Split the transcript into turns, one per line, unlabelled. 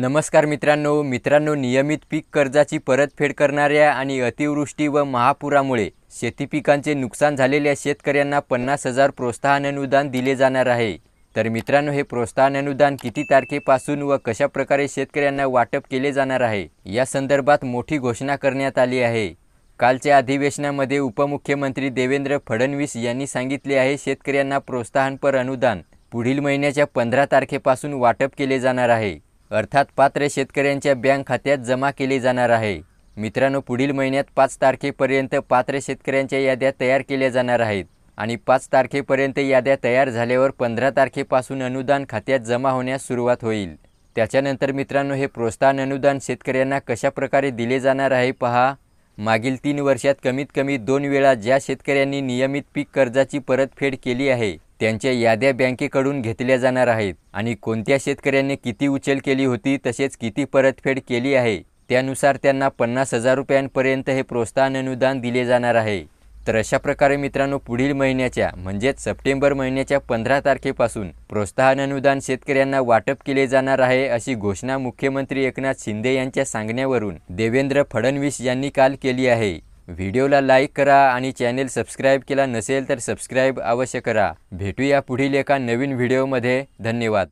नमस्कार मित्रांनो मित्रांनो नियमित पीक कर्जाची परतफेड करणाऱ्या आणि अतिवृष्टी व महापुरामुळे शेती पिकांचे नुकसान झालेल्या शेतकऱ्यांना पन्नास हजार प्रोत्साहन अनुदान दिले जाणार आहे तर मित्रांनो हे प्रोत्साहन अनुदान किती तारखेपासून व कशा प्रकारे शेतकऱ्यांना वाटप केले जाणार आहे या संदर्भात मोठी घोषणा करण्यात आली आहे कालच्या अधिवेशनामध्ये उपमुख्यमंत्री देवेंद्र फडणवीस यांनी सांगितले आहे शेतकऱ्यांना प्रोत्साहनपर अनुदान पुढील महिन्याच्या पंधरा तारखेपासून वाटप केले जाणार आहे अर्थात पात्र शेतकऱ्यांच्या बँक खात्यात जमा केली जाणार आहे मित्रांनो पुढील महिन्यात पाच तारखेपर्यंत पात्र शेतकऱ्यांच्या याद्या तयार केल्या जाणार आहेत आणि पाच तारखेपर्यंत याद्या तयार झाल्यावर पंधरा तारखेपासून अनुदान खात्यात जमा होण्यास सुरुवात होईल त्याच्यानंतर मित्रांनो हे प्रोत्साहन अनुदान शेतकऱ्यांना कशाप्रकारे दिले जाणार आहे पहा मागील तीन वर्षात कमीत कमी दोन वेळा ज्या शेतकऱ्यांनी नियमित पीक कर्जाची परतफेड केली आहे त्यांच्या याद्या बँकेकडून घेतल्या जाणार आहेत आणि कोणत्या शेतकऱ्यांनी किती उचल केली होती तसेच किती परतफेड केली आहे त्यानुसार त्यांना पन्नास हजार रुपयांपर्यंत हे प्रोत्साहन अनुदान दिले जाणार आहे तर अशा प्रकारे मित्रांनो पुढील महिन्याच्या म्हणजेच सप्टेंबर महिन्याच्या पंधरा तारखेपासून प्रोत्साहन अनुदान शेतकऱ्यांना वाटप केले जाणार आहे अशी घोषणा मुख्यमंत्री एकनाथ शिंदे यांच्या सांगण्यावरून देवेंद्र फडणवीस यांनी काल केली आहे व्हिडिओला लाईक करा आणि चॅनेल सबस्क्राईब केला नसेल तर सबस्क्राईब अवश्य करा भेटूया पुढील एका नवीन व्हिडिओमध्ये धन्यवाद